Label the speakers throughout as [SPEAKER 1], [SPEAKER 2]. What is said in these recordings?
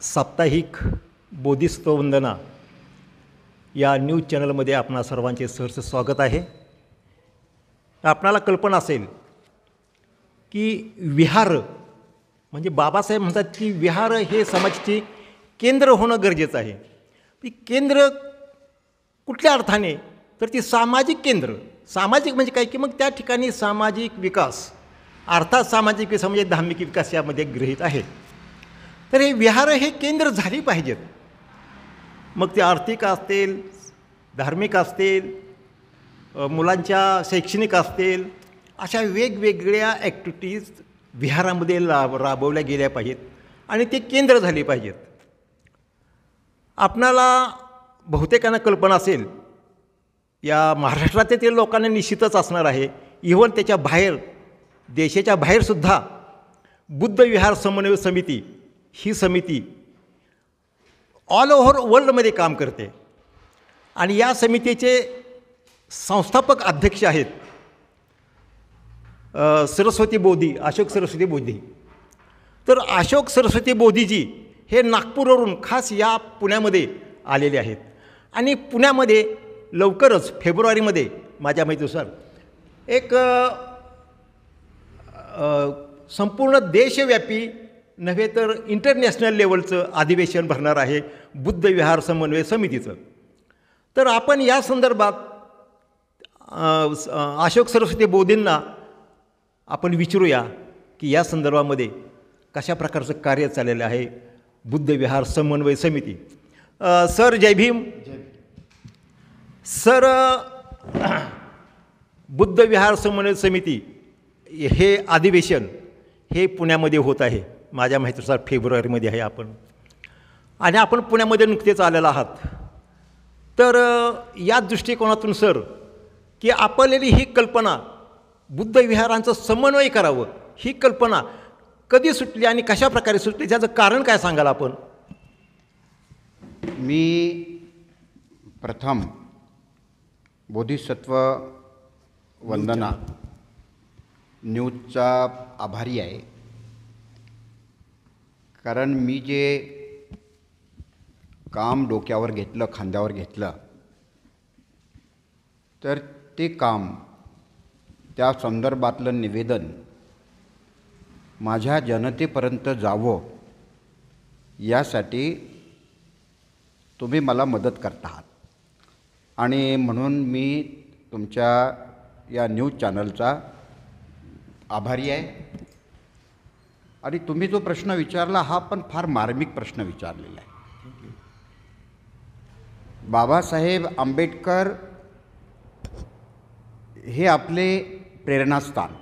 [SPEAKER 1] साप्ताहिक बोधिसत्व वंदना या न्यूज चॅनलमध्ये आपणा सर्वांचे सहर्ष स्वागत आहे आपणाला कल्पना असेल की विहार म्हणजे बाबासाहेब म्हणतात की विहार हे समाजाची केंद्र होणं गरजेचं आहे केंद्र कुठल्या अर्थाने तर ती सामाजिक केंद्र सामाजिक म्हणजे काय की मग त्या ठिकाणी सामाजिक विकास अर्थात सामाजिक विकास म्हणजे धार्मिक विकास यामध्ये गृहीत आहे तर हे विहार हे केंद्र झाली पाहिजेत मग ते आर्थिक असतील धार्मिक असतील मुलांच्या शैक्षणिक असतील अशा वेगवेगळ्या ॲक्टिव्हिटीज विहारामध्ये राब राबवल्या गेल्या पाहिजेत आणि ते केंद्र झाले पाहिजेत आपणाला बहुतेकांना कल्पना असेल या महाराष्ट्रातील लोकांना निश्चितच असणार आहे इव्हन त्याच्या बाहेर देशाच्या बाहेरसुद्धा बुद्ध विहार समन्वय समिती ही समिती ऑल ओव्हर वर्ल्डमध्ये काम करते आणि या समितीचे संस्थापक अध्यक्ष आहेत सरस्वती बोधी अशोक सरस्वती बोधी तर अशोक सरस्वती बोधीजी हे नागपूरवरून खास या पुण्यामध्ये आलेले आहेत आणि पुण्यामध्ये लवकरच फेब्रुवारीमध्ये माझ्या माहितीनुसार एक संपूर्ण देशव्यापी नव्हे तर इंटरनॅशनल लेवलचं अधिवेशन भरणार आहे बुद्ध विहार समन्वय समितीचं तर आपण या संदर्भात अशोक सरस्वती बोधींना आपण विचारूया की या संदर्भामध्ये कशा प्रकारचं कार्य चाललेलं आहे बुद्ध विहार समन्वय समिती सर जय भीम सर बुद्ध विहार समन्वय समिती हे अधिवेशन हे पुण्यामध्ये होत आहे माझ्या माहितीनुसार फेब्रुवारीमध्ये आहे आपण आणि आपण पुण्यामध्ये नुकतेच आलेलो आहात तर या दृष्टिकोनातून सर की आपलेली ही कल्पना बुद्ध विहारांचं समन्वय करावं ही कल्पना कधी सुटली आणि कशा प्रकारे
[SPEAKER 2] सुटली त्याचं कारण काय सांगाल आपण मी प्रथम बोधिसत्व वंदना न्यूजचा आभारी आहे कारण मी जे काम डोक्यावर घेतलं खांद्यावर घेतलं तर ते काम त्या संदर्भातलं निवेदन माझ्या जनतेपर्यंत जावं यासाठी तुम्ही मला मदत करत आहात आणि म्हणून मी तुमच्या या न्यूज चॅनलचा आभारी आहे आणि तुम्ही जो प्रश्न विचारला हा पण फार मार्मिक प्रश्न विचारलेला आहे बाबासाहेब आंबेडकर हे आपले प्रेरणास्थान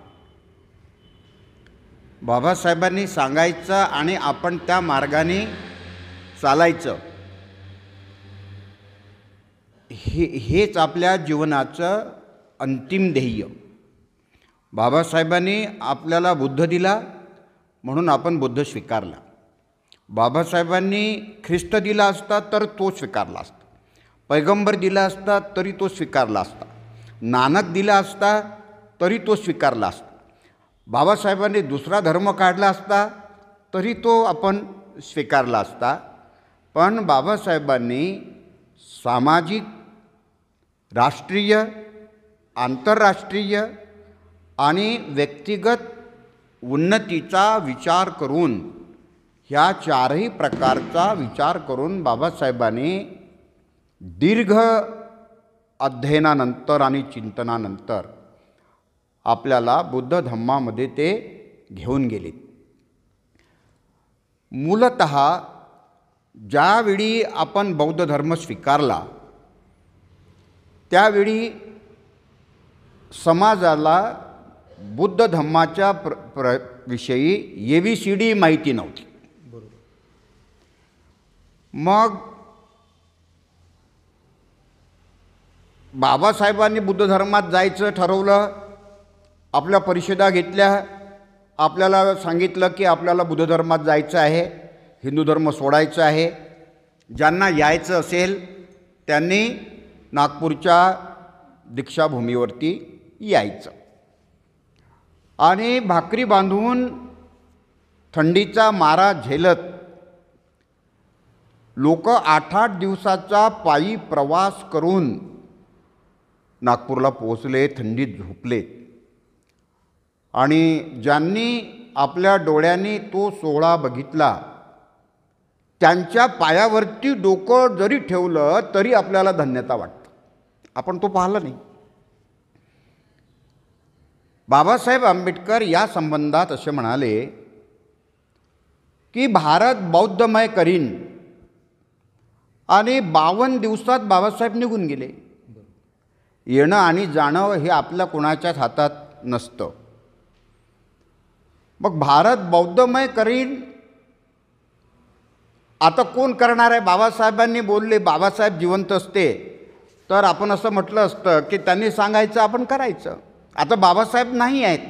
[SPEAKER 2] बाबासाहेबांनी सांगायचं आणि आपण त्या मार्गाने चालायचं हे हेच आपल्या जीवनाचं अंतिम ध्येय बाबासाहेबांनी आपल्याला बुद्ध दिला म्हणून आपण बुद्ध स्वीकारला बाबासाहेबांनी ख्रिस्त दिला असता तर तो स्वीकारला असता पैगंबर दिला असता तरी तो स्वीकारला असता नानक दिला असता तरी तो स्वीकारला असता बाबासाहेबांनी दुसरा धर्म काढला असता तरी तो आपण स्वीकारला असता पण बाबासाहेबांनी सामाजिक राष्ट्रीय आंतरराष्ट्रीय आणि व्यक्तिगत उन्नतीचा विचार करून ह्या चारही प्रकारचा विचार करून बाबासाहेबांनी दीर्घ अध्ययनानंतर आणि चिंतनानंतर आपल्याला बुद्ध धम्मामध्ये ते घेऊन गेले मूलत ज्यावेळी आपण बौद्ध धर्म स्वीकारला त्यावेळी समाजाला बुद्ध धम्माच्या प्र प्र विषयी ए व्ही सी डी माहिती नव्हती मग बाबासाहेबांनी बुद्ध धर्मात जायचं ठरवलं आपल्या परिषदा घेतल्या आपल्याला सांगितलं की आपल्याला बुद्ध धर्मात जायचं आहे हिंदू धर्म सोडायचं आहे ज्यांना यायचं असेल त्यांनी नागपूरच्या दीक्षाभूमीवरती यायचं आणि भाकरी बांधून थंडीचा मारा झेलत लोक आठ आठ दिवसाचा पायी प्रवास करून नागपूरला पोहोचले थंडीत झोपले आणि ज्यांनी आपल्या डोळ्यांनी तो सोहळा बघितला त्यांच्या पायावरती डोकं जरी ठेवलं तरी आपल्याला धन्यता वाटते आपण तो पाहिला नाही बाबासाहेब आंबेडकर या संबंधात असे म्हणाले की भारत बौद्धमय करीन आणि बावन्न दिवसात बाबासाहेब निघून गेले येणं आणि जाणं हे आपल्या कोणाच्याच हातात नसतं मग भारत बौद्धमय करीन आता कोण करणार आहे बाबासाहेबांनी बोलले बाबासाहेब जिवंत असते तर आपण असं म्हटलं असतं की त्यांनी सांगायचं आपण करायचं आता बाबासाहेब नाही आहेत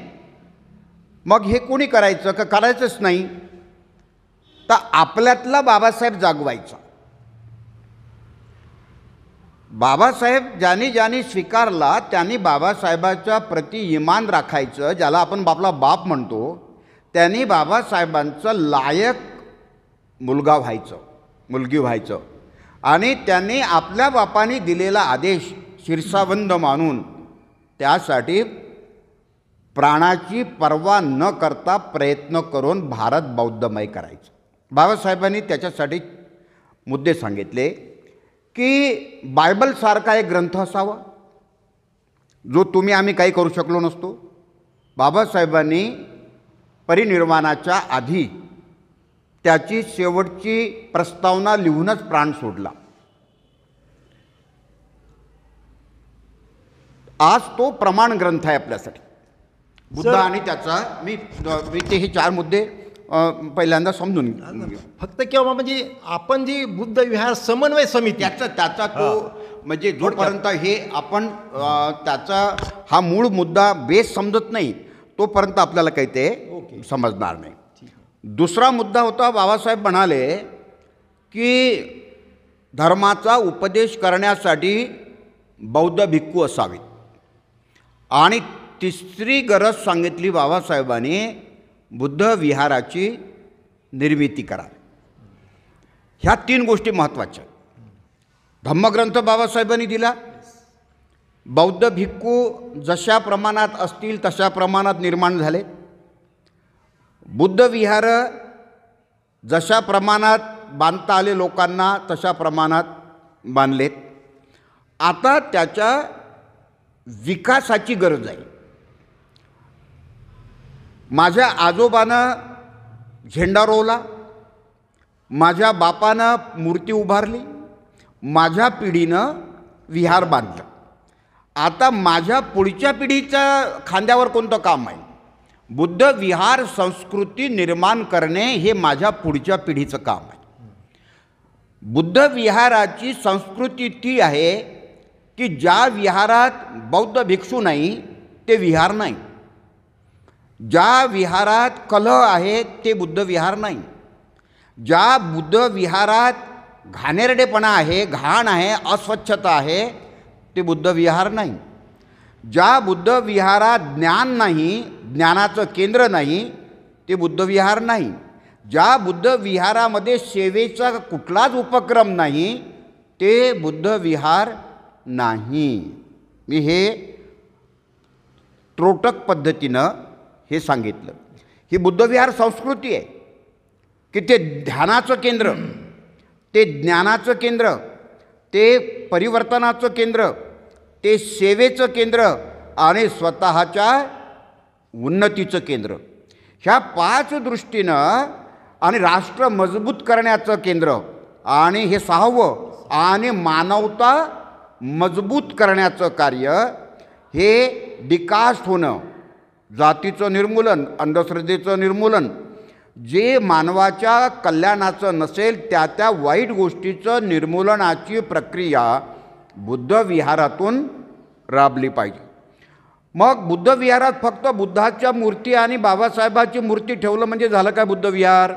[SPEAKER 2] मग हे कोणी करायचं का करायचंच नाही तर आपल्यातला बाबासाहेब जागवायचा बाबासाहेब ज्याने ज्याने स्वीकारला त्यांनी बाबासाहेबाच्या प्रति इमान राखायचं ज्याला आपण बापला बाप म्हणतो त्यांनी बाबासाहेबांचं लायक मुलगा व्हायचं मुलगी व्हायचं आणि त्यांनी आपल्या बापाने दिलेला आदेश शीर्षाबंद मानून त्यासाठी प्राणाची पर्वा न करता प्रयत्न करून भारत बौद्धमय करायचं बाबासाहेबांनी त्याच्यासाठी मुद्दे सांगितले की बायबलसारखा एक ग्रंथ असावा जो तुम्ही आम्ही काही करू शकलो नसतो बाबासाहेबांनी परिनिर्वाणाच्या आधी त्याची शेवटची प्रस्तावना लिहूनच प्राण सोडला आज तो प्रमाण ग्रंथ आहे आपल्यासाठी बुद्ध आणि त्याचा मी मी ते हे चार मुद्दे पहिल्यांदा समजून फक्त किंवा म्हणजे आपण जी बुद्ध विहार समन्वय समिती त्याचा त्याचा तो म्हणजे जोपर्यंत हे आपण त्याचा हा मूळ मुद्दा बेस समजत नाही तोपर्यंत आपल्याला काही ते समजणार नाही दुसरा मुद्दा होता बाबासाहेब म्हणाले की धर्माचा उपदेश करण्यासाठी बौद्ध भिक्खू असावेत आणि तिसरी गरज सांगितली बाबासाहेबांनी बुद्ध विहाराची निर्मिती करा ह्या तीन गोष्टी महत्त्वाच्या धम्मग्रंथ बाबासाहेबांनी दिला बौद्ध भिक्खू जशा प्रमाणात असतील तशा प्रमाणात निर्माण झाले बुद्ध विहार जशा प्रमाणात बांधता आले लोकांना तशा प्रमाणात बांधलेत आता त्याच्या विकासाची गरज आहे माझ्या आजोबानं झेंडा रोवला माझ्या बापानं मूर्ती उभारली माझ्या पिढीनं विहार बांधलं आता माझ्या पुढच्या पिढीच्या खांद्यावर कोणतं काम आहे बुद्ध विहार संस्कृती निर्माण करणे हे माझ्या पुढच्या पिढीचं काम आहे बुद्ध विहाराची संस्कृती ती आहे की ज्या विहारात बौद्ध भिक्षू नाही ते विहार नाही ज्या विहारात कलह आहे ते बुद्ध विहार नाही ज्या बुद्ध विहारात घाणेरडेपणा आहे घाण आहे अस्वच्छता आहे ते बुद्ध विहार नाही ज्या बुद्धविहारात ज्ञान नाही ज्ञानाचं केंद्र नाही ते बुद्धविहार नाही ज्या बुद्धविहारामध्ये सेवेचा कुठलाच उपक्रम नाही ते बुद्धविहार नाही मी हे त्रोटक पद्धतीनं हे सांगितलं ही बुद्धविहार संस्कृती आहे की ते ध्यानाचं केंद्र ते ज्ञानाचं केंद्र ते परिवर्तनाचं केंद्र ते सेवेचं केंद्र आणि स्वतःच्या उन्नतीचं केंद्र ह्या पाच दृष्टीनं आणि राष्ट्र मजबूत करण्याचं केंद्र आणि हे सहावं आणि मानवता मजबूत करण्याचं कार्य हे डिकास्ट होणं जातीचं निर्मूलन अंधश्रद्धेचं निर्मूलन जे मानवाच्या कल्याणाचं नसेल त्या त्या वाईट गोष्टीचं निर्मूलनाची प्रक्रिया बुद्ध विहारातून राबली पाहिजे मग बुद्ध विहारात फक्त बुद्धाच्या मूर्ती आणि बाबासाहेबाची मूर्ती ठेवलं म्हणजे झालं काय बुद्ध विहार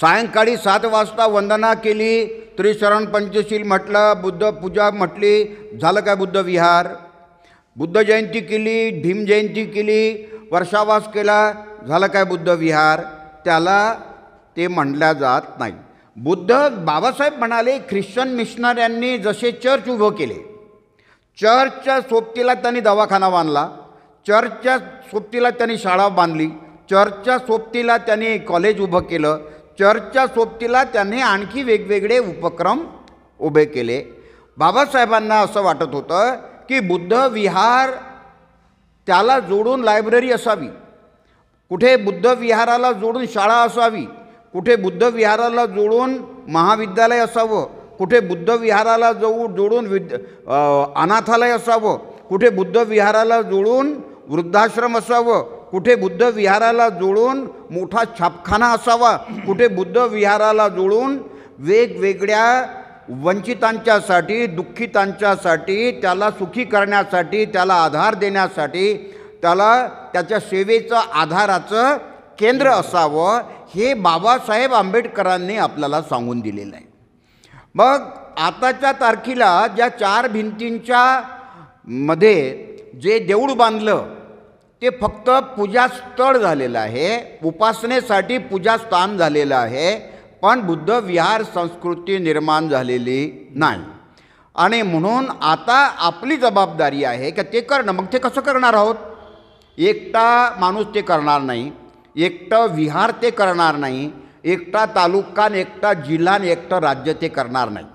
[SPEAKER 2] सायंकाळी सात वाजता वंदना केली त्रिशरण पंचशील म्हटलं बुद्ध पूजा म्हटली झालं काय बुद्ध विहार बुद्ध जयंती केली भीम जयंती केली वर्षावास केला झालं काय बुद्ध विहार त्याला ते म्हणल्या जात नाही बुद्ध बाबासाहेब म्हणाले ख्रिश्चन मिशनऱ्यांनी जसे चर्च उभं केले चर्चच्या सोबतीला त्यांनी दवाखाना बांधला चर्चच्या सोबतीला त्यांनी शाळा बांधली चर्चच्या सोबतीला त्यांनी कॉलेज उभं केलं चर्चच्या सोबतीला त्यांनी आणखी वेगवेगळे उपक्रम उभे केले बाबासाहेबांना असं वाटत होतं की बुद्ध विहार त्याला जोडून लायब्ररी असावी कुठे बुद्ध विहाराला जोडून शाळा असावी कुठे बुद्ध विहाराला जोडून महाविद्यालय असावं कुठे बुद्धविहाराला जवळ जोडून विद अनाथालय असावं कुठे बुद्ध विहाराला जोडून वृद्धाश्रम असावं कुठे बुद्ध विहाराला जोडून मोठा छापखाना असावा कुठे बुद्ध विहाराला जोडून वेगवेगळ्या वंचितांच्यासाठी दुःखितांच्यासाठी त्याला सुखी करण्यासाठी त्याला आधार देण्यासाठी त्याला त्याच्या सेवेचं आधाराचं केंद्र असावं हे बाबासाहेब आंबेडकरांनी आपल्याला सांगून दिलेलं आहे मग आताच्या तारखेला ज्या चार भिंतींच्या मध्ये जे देऊळ बांधलं ते फक्त पूजास्थळ झालेलं आहे उपासनेसाठी पूजास्थान झालेलं आहे पण बुद्ध विहार संस्कृती निर्माण झालेली नाही आणि म्हणून आता आपली जबाबदारी आहे की ते करणं मग ते कसं करणार आहोत एकटा माणूस ते करणार नाही एकटं विहार ते करणार नाही एकटा तालुका एकटा जिल्हा एकटं राज्य ते करणार नाही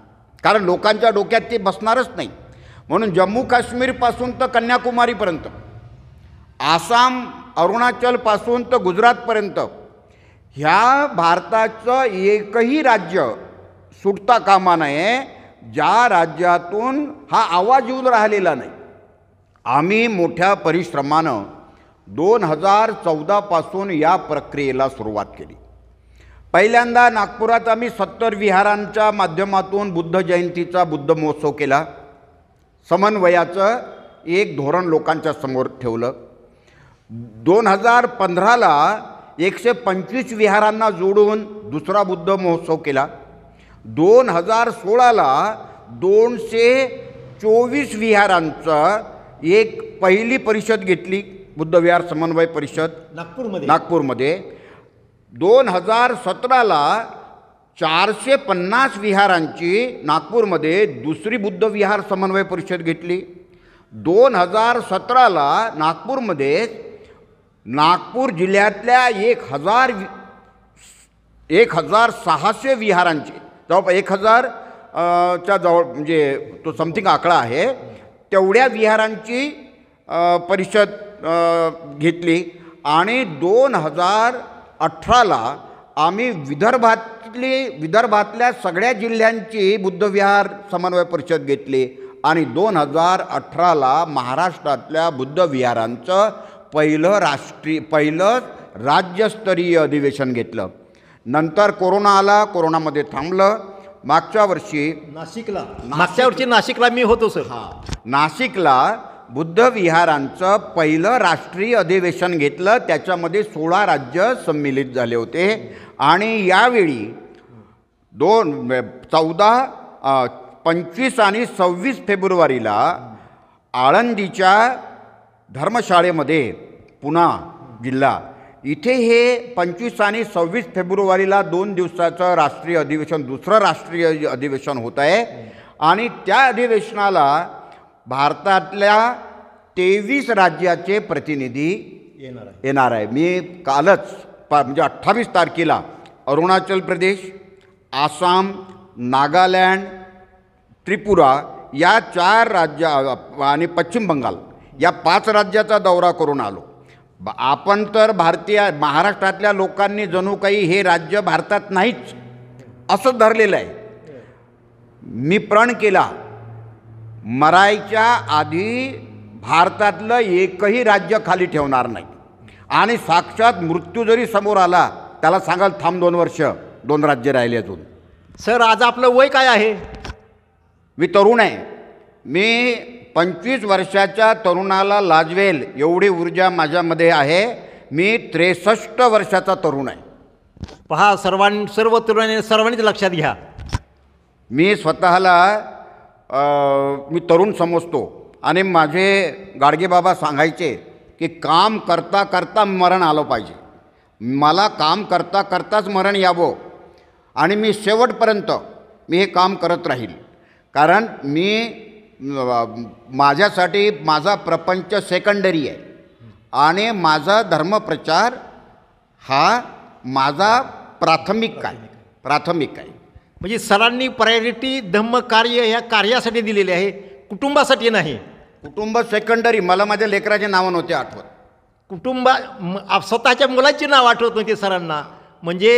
[SPEAKER 2] कारण लोकांच्या डोक्यात ते बसणारच नाही म्हणून जम्मू काश्मीरपासून तर कन्याकुमारीपर्यंत आसाम अरुणाचलपासून तर गुजरातपर्यंत ह्या भारताचं एकही राज्य सुटता कामा नये ज्या राज्यातून हा आवाज येऊन राहिलेला नाही आम्ही मोठ्या परिश्रमानं दोन हजार चौदापासून या प्रक्रियेला सुरुवात केली पहिल्यांदा नागपुरात आम्ही सत्तर विहारांच्या माध्यमातून बुद्ध जयंतीचा बुद्ध महोत्सव केला समन्वयाचं एक धोरण लोकांच्या समोर ठेवलं दोन हजार पंधराला एकशे पंचवीस विहारांना जोडून दुसरा बुद्ध महोत्सव केला दोन हजार सोळाला दोनशे चोवीस विहारांचं एक पहिली परिषद घेतली बुद्धविहार समन्वय परिषद नागपूरमध्ये नागपूरमध्ये दोन हजार सतराला चारशे पन्नास विहारांची नागपूरमध्ये दुसरी बुद्धविहार समन्वय परिषद घेतली दोन हजार सतराला नागपूरमध्ये नागपूर जिल्ह्यातल्या एक हजार एक हजार सहाशे विहारांची जवळपास एक हजार च्या जवळ म्हणजे तो समथिंग आकडा आहे तेवढ्या विहारांची परिषद घेतली आणि दोन हजार अठराला आम्ही विदर्भातली विदर्भातल्या सगळ्या जिल्ह्यांची बुद्धविहार समन्वय परिषद घेतली आणि दोन हजार अठराला महाराष्ट्रातल्या बुद्धविहारांचं पहिलं राष्ट्रीय पहिलं राज्यस्तरीय अधिवेशन घेतलं नंतर कोरोना आला कोरोनामध्ये थांबलं मागच्या वर्षी नाशिकला मागच्या वर्षी नाशिकला मी होतो सर हां नाशिकला बुद्धविहारांचं पहिलं राष्ट्रीय अधिवेशन घेतलं त्याच्यामध्ये सोळा राज्य संमिलित झाले होते आणि यावेळी दोन चौदा पंचवीस आणि सव्वीस फेब्रुवारीला आळंदीच्या धर्मशाळेमध्ये पुणा जिल्हा इथे हे पंचवीस आणि सव्वीस फेब्रुवारीला दोन दिवसाचं राष्ट्रीय अधिवेशन दुसरं राष्ट्रीय अधिवेशन होत आहे आणि त्या अधिवेशनाला भारतातल्या तेवीस राज्याचे प्रतिनिधी येणार आहे येणार आहे मी कालच पा म्हणजे अठ्ठावीस तारखेला अरुणाचल प्रदेश आसाम नागालँड त्रिपुरा या चार राज्य आणि पश्चिम बंगाल या पाच राज्याचा दौरा करून आलो आपण तर भारतीय महाराष्ट्रातल्या लोकांनी जणू काही हे राज्य भारतात नाहीच असं धरलेलं आहे मी प्रण केला मरायच्या आधी भारतातलं एकही राज्य खाली ठेवणार नाही आणि साक्षात मृत्यू जरी समोर आला त्याला सांगाल थांब दोन वर्ष दोन राज्य राहिले अजून सर आज आपलं वय काय आहे मी तरुण आहे मी पंचवीस वर्षाच्या तरुणाला लाजवेल एवढी ऊर्जा माझ्यामध्ये आहे मी त्रेसष्ट वर्षाचा तरुण आहे पहा सर्वां सर्व तरुणाने सर्वांनीच लक्षात घ्या मी स्वतःला मी तरुण समजतो आणि माझे गाडगेबाबा सांगायचे की काम करता करता मरण आलं पाहिजे मला काम करता करताच मरण यावं आणि मी शेवटपर्यंत मी हे काम करत राहील कारण मी माझ्यासाठी माझा प्रपंच सेकंडरी आहे आणि माझा धर्मप्रचार हा माझा प्राथमिक काय प्राथमिक आहे म्हणजे सरांनी प्रायोरिटी धम्म कार्य या कार्यासाठी दिलेले आहे कुटुंबासाठी नाही कुटुंब सेकंडरी मला माझ्या लेकराचे नावं नव्हते आठवत
[SPEAKER 1] कुटुंबा स्वतःच्या मुलाची नाव आठवत नव्हती सरांना म्हणजे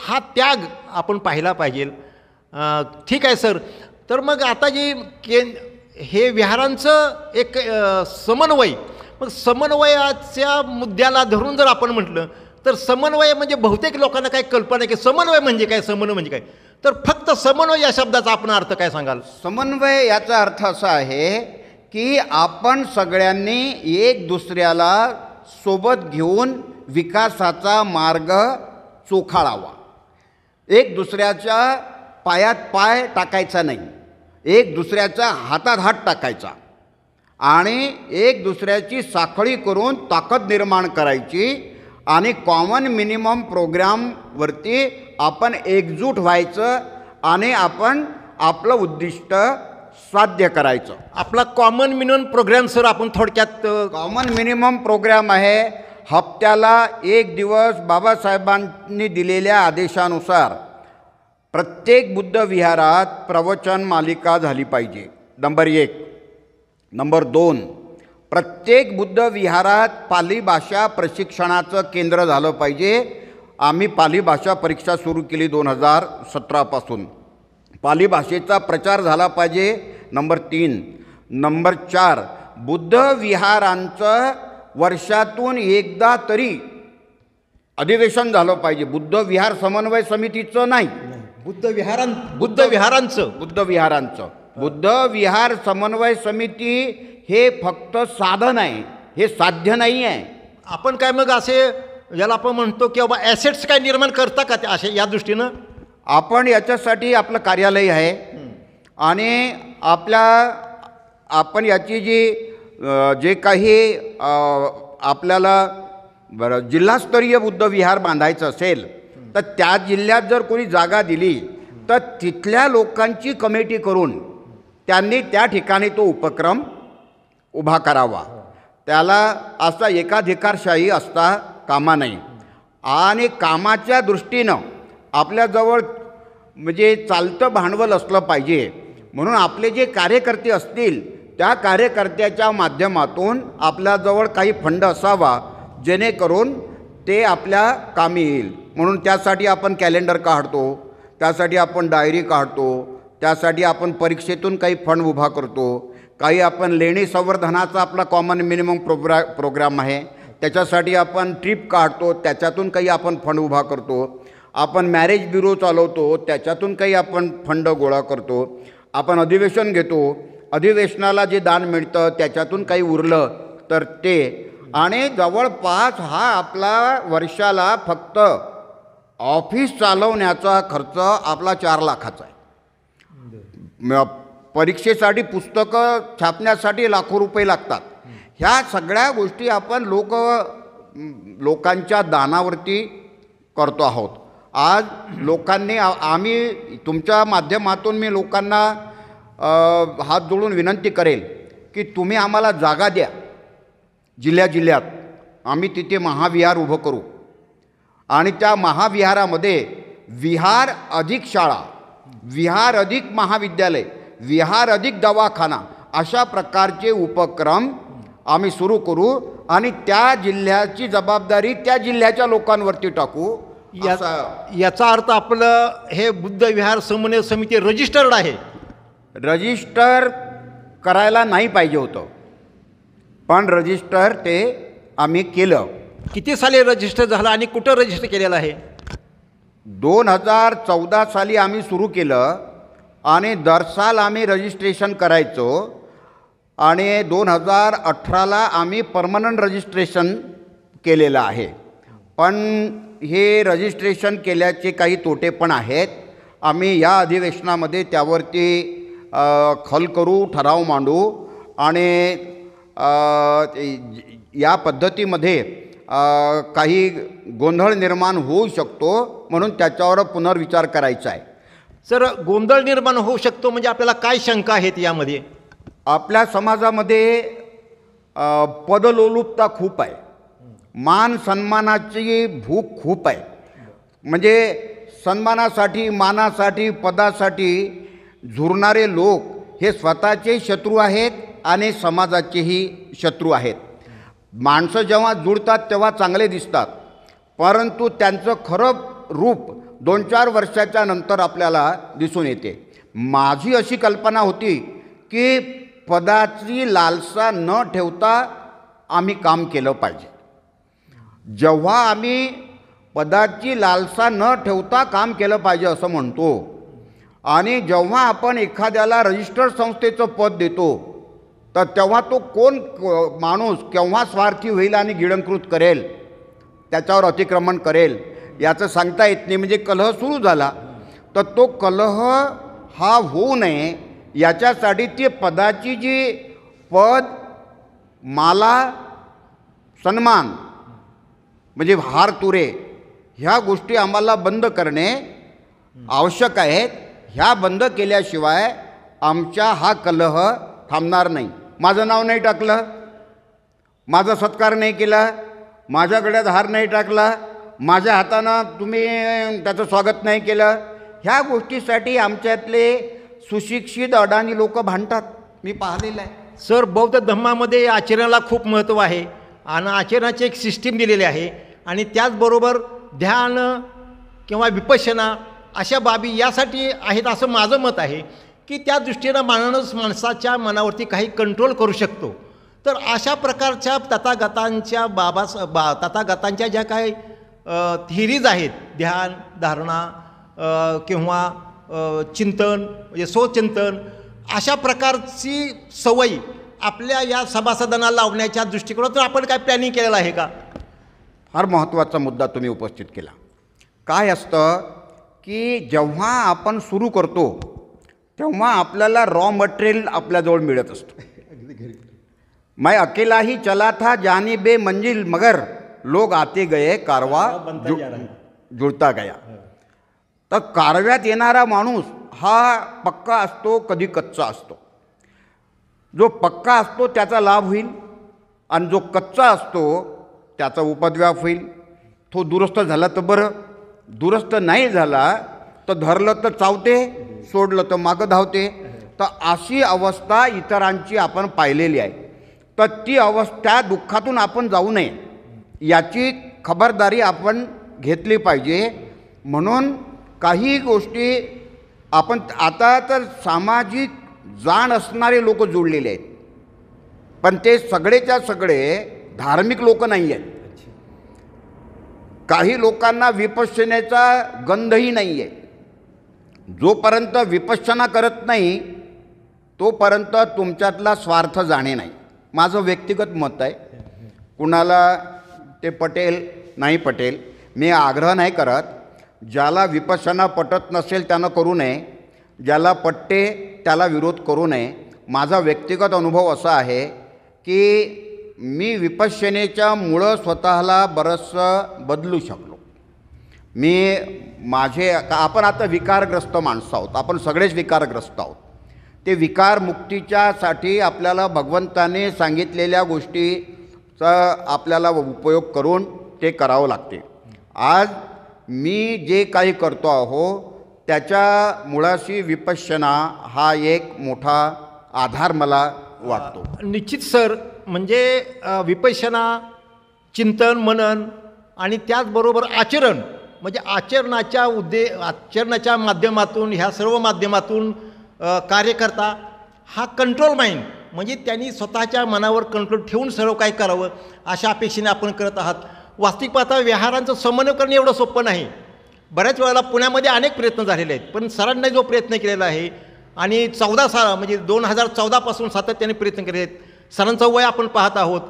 [SPEAKER 1] हा त्याग आपण पाहिला पाहिजे ठीक आहे सर तर मग आता जे के हे विहारांचं एक समन्वय मग समन्वयाच्या मुद्द्याला धरून जर आपण म्हटलं तर समन्वय म्हणजे बहुतेक लोकांना काही कल्पना आहे की समन्वय म्हणजे काय समन्वय म्हणजे काय तर फक्त समन्वय या शब्दाचा आपण अर्थ काय सांगाल
[SPEAKER 2] समन्वय याचा अर्थ असा आहे की आपण सगळ्यांनी एक दुसऱ्याला सोबत घेऊन विकासाचा मार्ग चोखाळावा एक दुसऱ्याच्या पायात पाय टाकायचा नाही एक दुसऱ्याचा हातात हात टाकायचा आणि एक दुसऱ्याची साखळी करून ताकद निर्माण करायची आणि कॉमन मिनिमम प्रोग्रामवरती आपण एकजूट व्हायचं आणि आपण आपलं उद्दिष्ट साध्य करायचं आपला कॉमन मिनिमम प्रोग्राम सर आपण थोडक्यात कॉमन मिनिमम प्रोग्राम आहे हप्त्याला एक दिवस बाबासाहेबांनी दिलेल्या आदेशानुसार प्रत्येक बुद्ध विहारात प्रवचन मालिका झाली पाहिजे नंबर एक नंबर दोन प्रत्येक बुद्ध विहारात पाली भाषा प्रशिक्षणाचं केंद्र झालं पाहिजे आम्ही पाली भाषा परीक्षा सुरू केली दोन हजार सतरापासून पाली भाषेचा प्रचार झाला पाहिजे नंबर तीन नंबर चार बुद्ध विहारांचं वर्षातून एकदा तरी अधिवेशन झालं पाहिजे बुद्ध विहार समन्वय समितीचं नाही बुद्ध विहारां बुद्ध विहारांचं बुद्ध विहारांचं बुद्ध विहार समन्वय समिती हे फक्त साधन आहे हे साध्य नाही आहे आपण काय मग असे याला आपण म्हणतो की बाबा ॲसेट्स काय निर्माण करता का ते असे या दृष्टीनं आपण याच्यासाठी आपलं कार्यालय आहे आणि आपल्या आपण याची जी जे काही आपल्याला बरं जिल्हास्तरीय बुद्धविहार बांधायचं असेल तर त्या जिल्ह्यात जर कोणी जागा दिली तर तिथल्या लोकांची कमिटी करून त्यांनी त्या ठिकाणी तो उपक्रम उभा करावा त्याला असा एकाधिकारशाही असता कामा नाही आणि कामाच्या दृष्टीनं आपल्याजवळ म्हणजे चालतं भांडवल असलं पाहिजे म्हणून आपले जे कार्यकर्ते असतील त्या कार्यकर्त्याच्या माध्यमातून आपल्याजवळ काही फंड असावा जेणेकरून ते आपल्या कामी येईल म्हणून त्यासाठी आपण कॅलेंडर काढतो त्यासाठी आपण डायरी काढतो त्यासाठी आपण परीक्षेतून काही फंड उभा करतो काही आपण लेणी संवर्धनाचा आपला कॉमन मिनिमम प्रोग्रा प्रोग्राम आहे त्याच्यासाठी आपण ट्रीप काढतो त्याच्यातून काही आपण फंड उभा करतो आपण मॅरेज ब्युरो चालवतो त्याच्यातून काही आपण फंड गोळा करतो आपण अधिवेशन घेतो अधिवेशनाला जे दान मिळतं त्याच्यातून काही उरलं तर ते आणि जवळपास हा आपला वर्षाला फक्त ऑफिस चालवण्याचा खर्च आपला चार लाखाचा आहे परीक्षेसाठी पुस्तकं छापण्यासाठी लाखो रुपये लागतात ह्या सगळ्या गोष्टी आपण लोक लोकांच्या दानावरती करतो आहोत आज लोकांनी आम्ही तुमच्या माध्यमातून मी लोकांना हात जोडून विनंती करेल की तुम्ही आम्हाला जागा द्या जिल्ह्या जिल्ह्यात आम्ही तिथे महाविहार उभं करू आणि त्या महाविहारामध्ये विहार अधिक शाळा विहार अधिक महाविद्यालय विहार अधिक दवाखाना अशा प्रकारचे उपक्रम आम्ही सुरू करू आणि त्या जिल्ह्याची जबाबदारी त्या जिल्ह्याच्या लोकांवरती टाकू याचा याचा अर्थ आपलं हे बुद्ध विहार समन्वय समिती रजिस्टर्ड आहे रजिस्टर करायला नाही पाहिजे होतं पण रजिस्टर ते आम्ही केलं किती साली रजिस्टर झालं आणि कुठं रजिस्टर केलेलं आहे दोन हजार चौदा साली आम्ही सुरू केलं आणि दर साल आम्ही रजिस्ट्रेशन करायचो आणि दोन हजार अठराला आम्ही परमनंट रजिस्ट्रेशन केलेलं आहे पण हे रजिस्ट्रेशन केल्याचे काही तोटे पण आहेत आम्ही या अधिवेशनामध्ये त्यावरती खल करू ठराव मांडू आणि या पद्धतीमध्ये काही गोंधळ निर्माण होऊ शकतो म्हणून त्याच्यावर पुनर्विचार करायचा आहे सर गोंधळ निर्माण होऊ शकतो म्हणजे आपल्याला काय शंका आहेत यामध्ये आपल्या समाजामध्ये पदलोलुपता खूप आहे मान सन्मानाची भूक खूप आहे म्हणजे सन्मानासाठी मानासाठी पदासाठी झुरणारे लोक हे स्वतःचे शत्रू आहेत आणि समाजाचेही शत्रू आहेत माणसं जेव्हा जुळतात तेव्हा चांगले दिसतात परंतु त्यांचं खरं रूप दोन चार वर्षाच्या नंतर आपल्याला दिसून येते माझी अशी कल्पना होती की पदाची लालसा न ठेवता आम्ही काम केलं पाहिजे जेव्हा आम्ही पदाची लालसा न ठेवता काम केलं पाहिजे असं म्हणतो आणि जेव्हा आपण एखाद्याला रजिस्टर संस्थेचं पद देतो तर तेव्हा तो कोण माणूस केव्हा स्वार्थी होईल आणि गिळंकृत करेल त्याच्यावर अतिक्रमण करेल याचं सांगता येत नाही म्हणजे कलह सुरू झाला तर तो कलह हा होऊ नये याच्यासाठी ती पदाची जी पद माला सन्मान म्हणजे हार तुरे ह्या गोष्टी आम्हाला बंद करणे आवश्यक आहेत ह्या बंद केल्याशिवाय आमचा हा कलह थांबणार नाही माझं नाव नाही टाकलं माझा सत्कार नाही केला माझ्याकडे हार नाही टाकला माझ्या हातानं तुम्ही त्याचं स्वागत नाही केलं ह्या गोष्टीसाठी आमच्यातले सुशिक्षित अडाणी लोक भांडतात
[SPEAKER 1] मी पाहिलेलं आहे सर बौद्ध धम्मामध्ये आचरणाला खूप महत्त्व आहे आणि आचरणाची एक सिस्टीम दिलेली आहे आणि त्याचबरोबर ध्यान किंवा विपशना अशा बाबी यासाठी आहेत असं माझं मत आहे की त्या दृष्टीनं माणूस माणसाच्या मनावरती काही कंट्रोल करू शकतो तर अशा प्रकारच्या तथागतांच्या बाबास बा तथागतांच्या ज्या काही थिरीज आहेत ध्यान धारणा किंवा चिंतन म्हणजे स्वचिंतन अशा प्रकारची सवयी आपल्या या सभासदांना लावण्याच्या दृष्टिकोनातून आपण काय प्लॅनिंग केलेलं आहे
[SPEAKER 2] का फार महत्त्वाचा मुद्दा तुम्ही उपस्थित केला काय असतं की जेव्हा आपण सुरू करतो तेव्हा आपल्याला रॉ मटेरियल आपल्याजवळ मिळत असतो मै अकेलाही चला था जानी बे मंजिल मगर लोग आते गए कारवा जुळता गया तर कारव्यात येणारा माणूस हा पक्का असतो कधी कच्चा असतो जो पक्का असतो त्याचा लाभ होईल आणि जो कच्चा असतो त्याचा उपद्व्याप होईल तो दुरुस्त झाला तर बरं दुरुस्त नाही झाला तर धरलं तर चावते सोडलं तर मागं धावते तर अशी अवस्था इतरांची आपण पाहिलेली आहे तर ती अवस्था दुःखातून आपण जाऊ नये याची खबरदारी आपण घेतली पाहिजे म्हणून काही गोष्टी आपण आता तर सामाजिक जाण असणारे लोक जोडलेले आहेत पण ते सगळेच्या सगळे धार्मिक लोक नाही आहेत काही लोकांना विपश्यनेचा गंधही नाही आहे जोपर्यंत विपश्यना करत नाही तोपर्यंत तुमच्यातला स्वार्थ जाणे नाही माझं व्यक्तिगत मत आहे कुणाला ते पटेल नाही पटेल मी आग्रह नाही करत ज्याला विपशना पटत नसेल त्यानं करू नये ज्याला पटते त्याला विरोध करू नये माझा व्यक्तिगत अनुभव असा आहे की मी विपश्यनेच्या मुळं स्वतःला बरंचसं बदलू शकलो मी माझे आपण आता विकारग्रस्त माणसं आहोत आपण सगळेच विकारग्रस्त आहोत ते विकार आपल्याला भगवंताने सांगितलेल्या गोष्टीचा आपल्याला उपयोग करून ते करावं लागते आज मी जे काही करतो आहो त्याच्या मुळाशी विपश्यना हा एक मोठा आधार मला वाटतो
[SPEAKER 1] निश्चित सर म्हणजे विपश्यना चिंतन मनन आणि त्याचबरोबर आचरण म्हणजे आचरणाच्या उद्दे आचरणाच्या माध्यमातून ह्या सर्व माध्यमातून कार्यकर्ता हा कंट्रोल माइंड म्हणजे त्यांनी स्वतःच्या मनावर कंट्रोल ठेवून सर्व काही करावं अशा अपेक्षेने आपण करत आहात वास्तविक पाहता विहारांचं समन्वय करणे एवढं सोपं नाही बऱ्याच वेळेला पुण्यामध्ये अनेक प्रयत्न झालेले आहेत पण सरांनी जो प्रयत्न केलेला आहे आणि चौदा सा म्हणजे दोन हजार चौदापासून सातत्याने प्रयत्न केले आहेत सरांचं वय आपण पाहत आहोत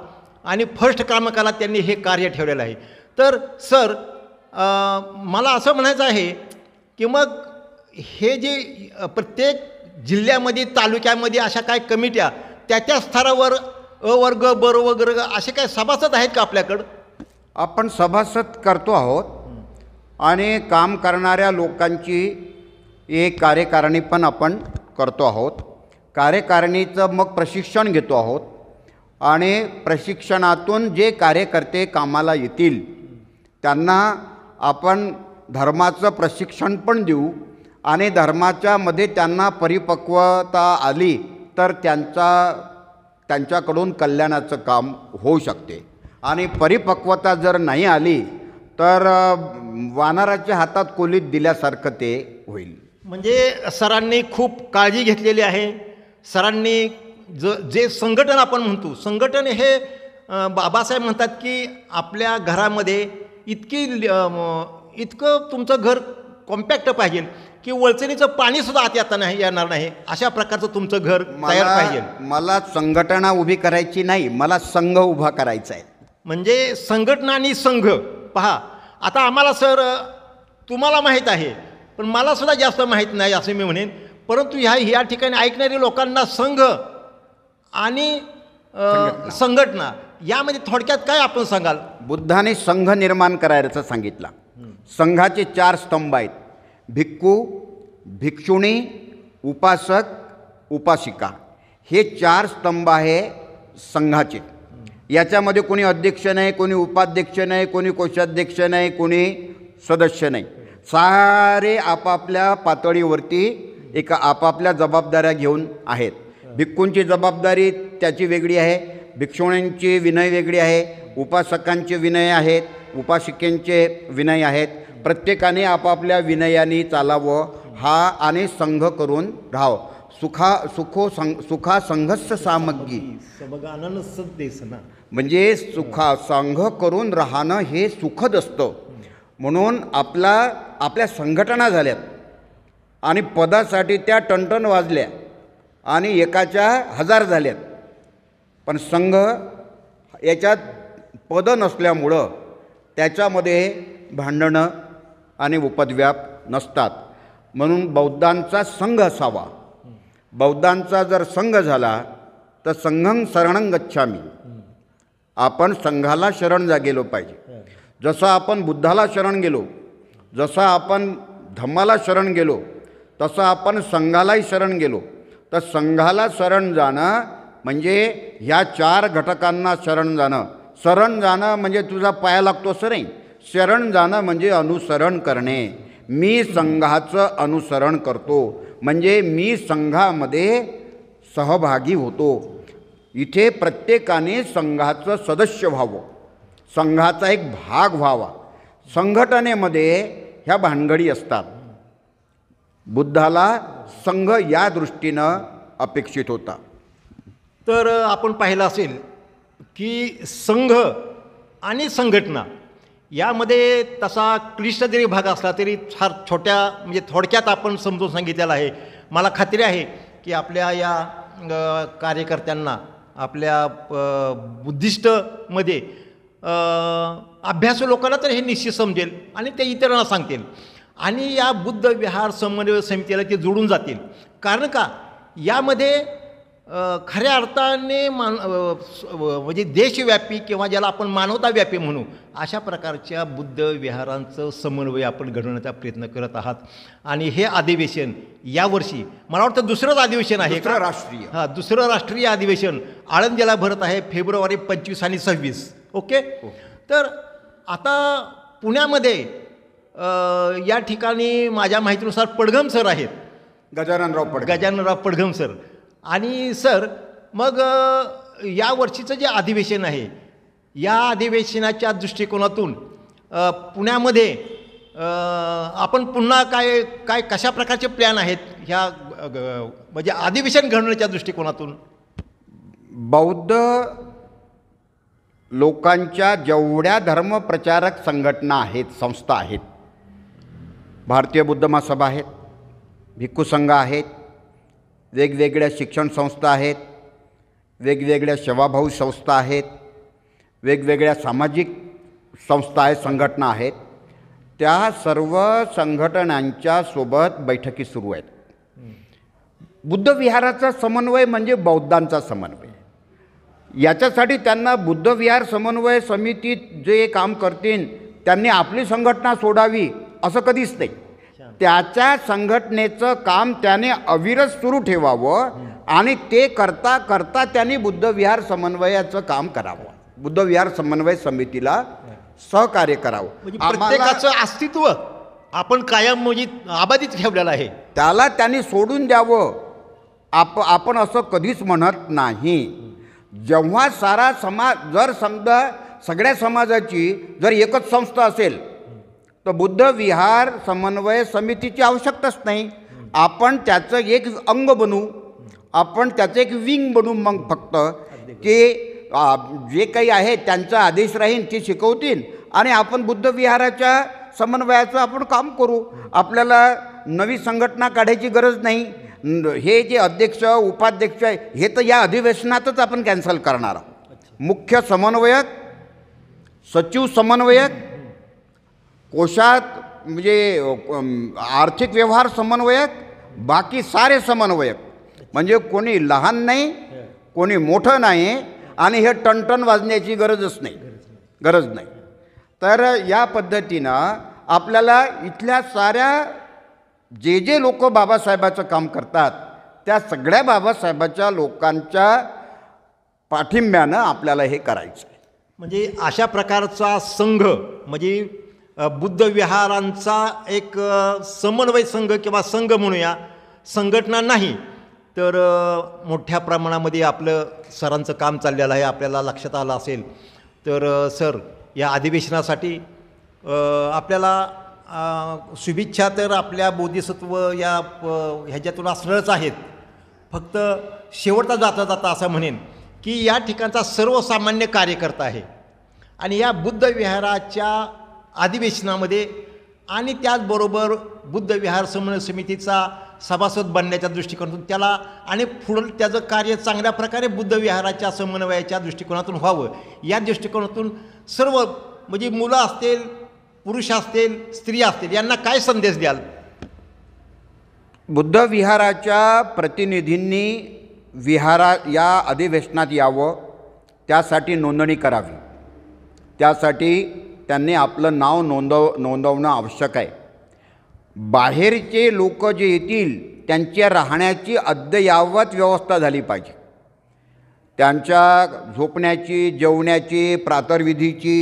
[SPEAKER 1] आणि फर्स्ट क्रमांकाला त्यांनी हे कार्य ठेवलेलं आहे तर सर मला असं म्हणायचं आहे की मग हे जे प्रत्येक जिल्ह्यामध्ये तालुक्यामध्ये अशा काय
[SPEAKER 2] कमिट्या त्या त्या स्तरावर अवर्ग बरोवर्ग असे काय सभासद आहेत का आपल्याकडं आपण सभासद करतो आहोत आणि काम करणाऱ्या लोकांची एक कार्यकारणी पण आपण करतो आहोत कार्यकारणीचं मग प्रशिक्षण घेतो आहोत आणि प्रशिक्षणातून जे कार्यकर्ते कामाला येतील त्यांना आपण धर्माचं प्रशिक्षण पण देऊ आणि धर्माच्यामध्ये त्यांना परिपक्वता आली तर त्यांचा त्यांच्याकडून कल्याणाचं काम होऊ शकते आणि परिपक्वता जर नाही आली तर वानराच्या हातात कोलीत दिल्यासारखं ते होईल म्हणजे
[SPEAKER 1] सरांनी खूप काळजी घेतलेली आहे सरांनी ज जे संघटन आपण म्हणतो संघटन हे बाबासाहेब म्हणतात की आपल्या घरामध्ये इतकी इतकं तुमचं घर कॉम्पॅक्ट पाहिजे की वळचणीचं पाणीसुद्धा आत येता नाही येणार नाही अशा प्रकारचं तुमचं घर तयार पाहिजे
[SPEAKER 2] मला संघटना उभी करायची नाही मला संघ उभा करायचा आहे म्हणजे संघटना आणि संघ पहा आता आम्हाला सर तुम्हाला माहीत आहे
[SPEAKER 1] पण मलासुद्धा जास्त माहीत नाही असं मी म्हणेन परंतु ह्या ह्या ठिकाणी ऐकणाऱ्या लोकांना संघ
[SPEAKER 2] आणि संघटना यामध्ये थोडक्यात काय आपण सांगाल बुद्धाने संघ निर्माण करायचं सांगितला संघाचे चार स्तंभ आहेत भिक्खू भिक्षुणी उपासक उपासिका हे चार स्तंभ आहे संघाचे याच्यामध्ये कोणी अध्यक्ष नाही कोणी उपाध्यक्ष नाही कोणी कोषाध्यक्ष नाही कोणी सदस्य नाही सारे आपापल्या पातळीवरती एका आपापल्या जबाबदाऱ्या घेऊन आहेत भिक्खूंची जबाबदारी त्याची वेगळी आहे भिक्षुणींची विनय वेगळी आहे उपासकांचे विनय आहेत उपासिकेंचे विनय आहेत प्रत्येकाने आपापल्या विनयाने चालावं हा आणि संघ करून राहावं सुखा सुखो संग सुखा संघस्स सामग्री म्हणजे सुखा संघ करून राहणं हे सुखद असतं म्हणून आपला आपल्या संघटना झाल्यात आणि पदासाठी त्या टणटण वाजल्या आणि एकाच्या हजार झाल्यात पण संघ याच्यात पद नसल्यामुळं त्याच्यामध्ये भांडणं आणि उपद्व्याप नसतात म्हणून बौद्धांचा संघ असावा बौद्धांचा जर संघ झाला तर संघं शरणं गच्छामी आपण संघाला शरण जा गेलो पाहिजे जसं आपण बुद्धाला शरण गेलो जसं आपण धम्माला शरण गेलो तसं आपण संघालाही शरण गेलो तर संघाला शरण जाणं म्हणजे ह्या चार घटकांना शरण जाणं शरण जाणं म्हणजे तुझा पाया लागतो असं नाही शरण जाणं म्हणजे अनुसरण करणे मी संघाचं अनुसरण करतो म्हणजे मी संघामध्ये सहभागी होतो इथे प्रत्येकाने संघाचं सदस्य व्हावं संघाचा एक भाग व्हावा संघटनेमध्ये ह्या भानगडी असतात बुद्धाला संघ या दृष्टीनं अपेक्षित होता
[SPEAKER 1] तर आपण पाहिलं असेल
[SPEAKER 2] की संघ
[SPEAKER 1] आणि संघटना यामध्ये तसा क्लिष्ट जरी भाग असला तरी फार छोट्या म्हणजे थोडक्यात आपण समजून सांगितलेला आहे मला खात्री आहे की आपल्या या कार्यकर्त्यांना आपल्या बुद्धिष्टमध्ये अभ्यासू लोकांना तर हे निश्चित समजेल आणि ते इतरांना सांगतील आणि या बुद्ध विहार समन्वय समितीला ते जोडून जातील कारण का यामध्ये खऱ्या अर्थाने मान म्हणजे देशव्यापी किंवा ज्याला आपण मानवताव्यापी म्हणू अशा प्रकारच्या बुद्ध विहारांचं समन्वय आपण घडवण्याचा प्रयत्न करत आहात आणि हे अधिवेशन यावर्षी मला वाटतं दुसरंच अधिवेशन आहे का राष्ट्रीय हां दुसरं राष्ट्रीय अधिवेशन आळंदीला भरत आहे फेब्रुवारी पंचवीस आणि सव्वीस ओके हो. तर आता पुण्यामध्ये या ठिकाणी माझ्या माहितीनुसार पडघम सर आहेत गजाननराव पड गजाननराव पडघम सर आणि सर मग या वर्षीचं जे अधिवेशन आहे या अधिवेशनाच्या दृष्टिकोनातून पुण्यामध्ये आपण पुन्हा काय काय कशा प्रकारचे प्लॅन आहेत ह्या म्हणजे अधिवेशन घडवण्याच्या दृष्टिकोनातून
[SPEAKER 2] बौद्ध लोकांच्या जेवढ्या धर्मप्रचारक संघटना आहेत संस्था आहेत भारतीय बुद्ध महासभा आहेत भिक्खू संघ आहेत वेगवेगळ्या शिक्षण संस्था आहेत वेगवेगळ्या सेवाभाऊ संस्था आहेत वेगवेगळ्या सामाजिक संस्था आहेत संघटना आहेत त्या सर्व संघटनांच्या सोबत बैठकी सुरू आहेत बुद्धविहाराचा समन्वय म्हणजे बौद्धांचा समन्वय याच्यासाठी त्यांना बुद्धविहार समन्वय समितीत जे काम करतील त्यांनी आपली संघटना सोडावी असं कधीच नाही त्याच्या संघटनेचं काम त्याने अविरत सुरू ठेवावं आणि ते करता करता त्यांनी बुद्धविहार समन्वयाचं काम करावं बुद्धविहार समन्वय समितीला सहकार्य करावं म्हणजे प्रत्येकाचं अस्तित्व आपण कायम म्हणजे आबाधित ठेवलेलं आहे त्याला त्यांनी सोडून द्यावं आप आपण असं कधीच म्हणत नाही जेव्हा सारा समाज जर समजा सगळ्या समाजाची जर एकच संस्था असेल तर बुद्ध विहार समन्वय समितीची आवश्यकताच नाही आपण त्याचं एक अंग बनू आपण त्याचं एक विंग बनू मग फक्त की जे काही आहे त्यांचा आदेश राहीन ते शिकवतील आणि आपण बुद्ध विहाराच्या समन्वयाचं आपण काम करू आपल्याला नवी संघटना काढायची गरज नाही हे जे अध्यक्ष उपाध्यक्ष आहे हे तर या अधिवेशनातच आपण कॅन्सल करणार आहोत मुख्य समन्वयक सचिव समन्वयक कोशात म्हणजे आर्थिक व्यवहार समन्वयक बाकी सारे समन्वयक म्हणजे कोणी लहान नाही कोणी मोठं नाही आणि हे टनटन वाजण्याची गरजच नाही गरज नाही तर या पद्धतीनं आपल्याला इथल्या साऱ्या जे जे लोक बाबासाहेबाचं काम करतात त्या सगळ्या बाबासाहेबाच्या लोकांच्या पाठिंब्यानं आपल्याला हे करायचं म्हणजे अशा प्रकारचा
[SPEAKER 1] संघ म्हणजे बुद्ध विहारांचा एक समन्वय संघ किंवा संघ म्हणूया संघटना नाही तर मोठ्या प्रमाणामध्ये आपलं सरांचं काम चाललेलं आहे आपल्याला लक्षात आलं असेल तर सर या अधिवेशनासाठी आपल्याला शुभेच्छा तर आपल्या बोधिसत्व या ह्याच्यातून असणारच आहेत फक्त शेवटचा जाता जाता असं म्हणेन की या ठिकाणचा सर्वसामान्य कार्यकर्ता आहे आणि या बुद्ध विहाराच्या अधिवेशनामध्ये आणि त्याचबरोबर बुद्धविहार समन्वय समितीचा सभासद बनण्याच्या दृष्टिकोनातून त्याला आणि पुढं त्याचं कार्य चांगल्या प्रकारे बुद्धविहाराच्या समन्वयाच्या दृष्टिकोनातून व्हावं या दृष्टिकोनातून सर्व
[SPEAKER 2] म्हणजे मुलं असतील पुरुष असतील स्त्री असतील यांना काय संदेश द्याल बुद्धविहाराच्या प्रतिनिधींनी विहारा या अधिवेशनात यावं त्यासाठी नोंदणी करावी त्यासाठी त्यांनी आपलं नाव नोंदव नोंदवणं आवश्यक आहे बाहेरचे लोक जे येतील त्यांच्या राहण्याची अद्ययावत व्यवस्था झाली पाहिजे त्यांच्या झोपण्याची जेवण्याची प्रातर्विधीची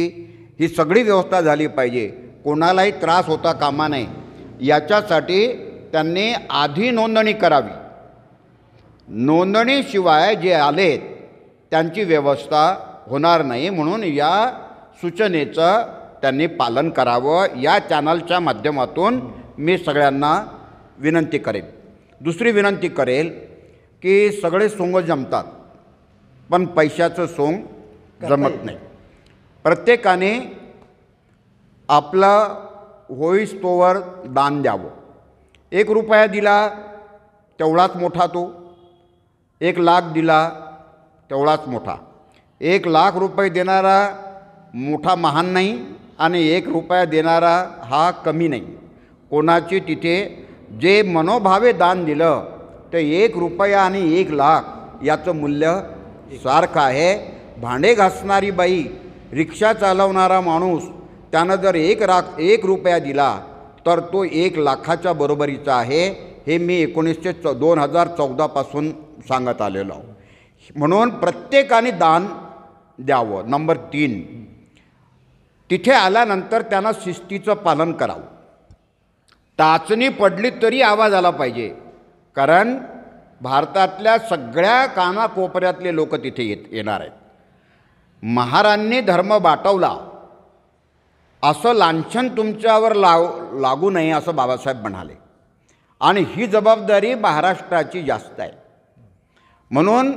[SPEAKER 2] ही सगळी व्यवस्था झाली पाहिजे कोणालाही त्रास होता कामा नये याच्यासाठी त्यांनी आधी नोंदणी करावी नोंदणीशिवाय जे आलेत त्यांची व्यवस्था होणार नाही म्हणून या सूचनेचं त्यांनी पालन करावं या चॅनलच्या माध्यमातून मी सगळ्यांना विनंती करेन दुसरी विनंती करेल की सगळे सोंग जमतात पण पैशाचं सोंग जमत नाही प्रत्येकाने आपला होईस तोवर दान द्यावं एक रुपया दिला तेवढाच मोठा तो एक लाख दिला तेवढाच मोठा एक लाख रुपये देणारा मोठा महान नाही आणि एक रुपया देणारा हा कमी नाही कोणाची तिथे जे मनोभावे दान दिलं तर एक रुपया आणि एक लाख याचं मूल्य सारखं आहे भांडे घासणारी बाई रिक्षा चालवणारा माणूस त्यानं जर एक राख एक रुपया दिला तर तो एक लाखाच्या बरोबरीचा आहे हे मी एकोणीसशे च दोन हजार चौदापासून सांगत आलेलो म्हणून प्रत्येकाने दान द्यावं नंबर तीन तिथे आल्यानंतर त्यांना शिस्तीचं पालन करावं टाचणी पडली तरी आवाज आला पाहिजे कारण भारतातल्या सगळ्या कानाकोपऱ्यातले लोक तिथे येत येणार आहेत महारांनी धर्म बाटवला असं लांछन तुमच्यावर लाव लागू नये असं बाबासाहेब म्हणाले आणि ही जबाबदारी महाराष्ट्राची जास्त आहे म्हणून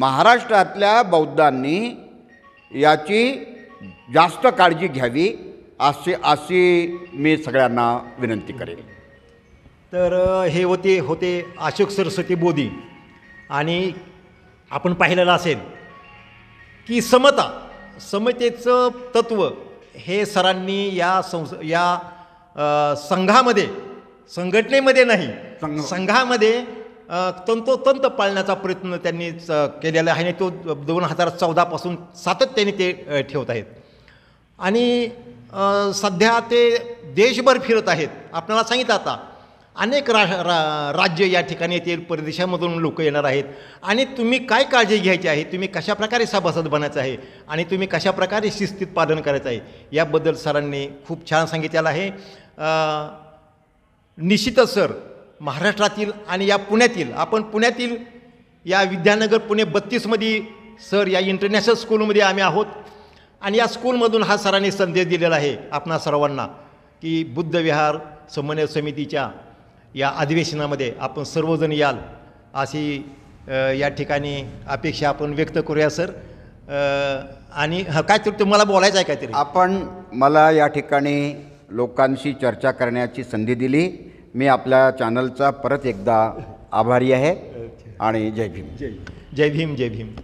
[SPEAKER 2] महाराष्ट्रातल्या बौद्धांनी याची जास्त काळजी घ्यावी असे अशी मी सगळ्यांना विनंती करेन
[SPEAKER 1] तर हे होते होते अशोक सरस्वती बोधी आणि आपण पाहिलेलं असेल की समता समतेचं तत्त्व हे सरांनी या संस या संघामध्ये संघटनेमध्ये नाही संघामध्ये तंतोतंत पाळण्याचा प्रयत्न त्यांनी केलेला आहे आणि तो दोन हजार चौदापासून सातत्याने ते ठेवत आहेत आणि सध्या ते देशभर फिरत आहेत आपल्याला सांगितलं आता अनेक रा, रा राज्य या ठिकाणी येतील परदेशामधून लोक येणार आहेत आणि तुम्ही काय काळजी घ्यायची आहे तुम्ही कशाप्रकारे सभासद बनायचं आहे आणि तुम्ही कशाप्रकारे शिस्तीत पालन करायचं आहे याबद्दल सरांनी खूप छान सांगितलेलं आहे निश्चितच सर महाराष्ट्रातील आणि या पुण्यातील आपण पुण्यातील या विद्यानगर पुणे बत्तीसमध्ये सर या इंटरनॅशनल स्कूलमध्ये आम्ही आहोत आणि या स्कूलमधून हा सरांनी संदेश दिलेला आहे आपणा सर्वांना की बुद्ध विहार समन्वय समितीच्या या अधिवेशनामध्ये आपण सर्वजण याल अशी या ठिकाणी
[SPEAKER 2] अपेक्षा आपण व्यक्त करूया सर आणि काय तरी तुम्हाला बोलायचं आहे काहीतरी आपण मला या ठिकाणी लोकांशी चर्चा करण्याची संधी दिली मी आपल्या चॅनलचा परत एकदा आभारी आहे आणि जय भीम जय जय भीम जय भीम